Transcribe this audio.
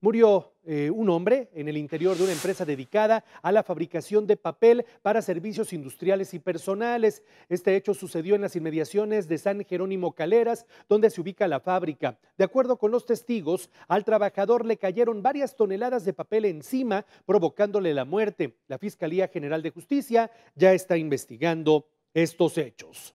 Murió eh, un hombre en el interior de una empresa dedicada a la fabricación de papel para servicios industriales y personales. Este hecho sucedió en las inmediaciones de San Jerónimo Caleras, donde se ubica la fábrica. De acuerdo con los testigos, al trabajador le cayeron varias toneladas de papel encima, provocándole la muerte. La Fiscalía General de Justicia ya está investigando estos hechos.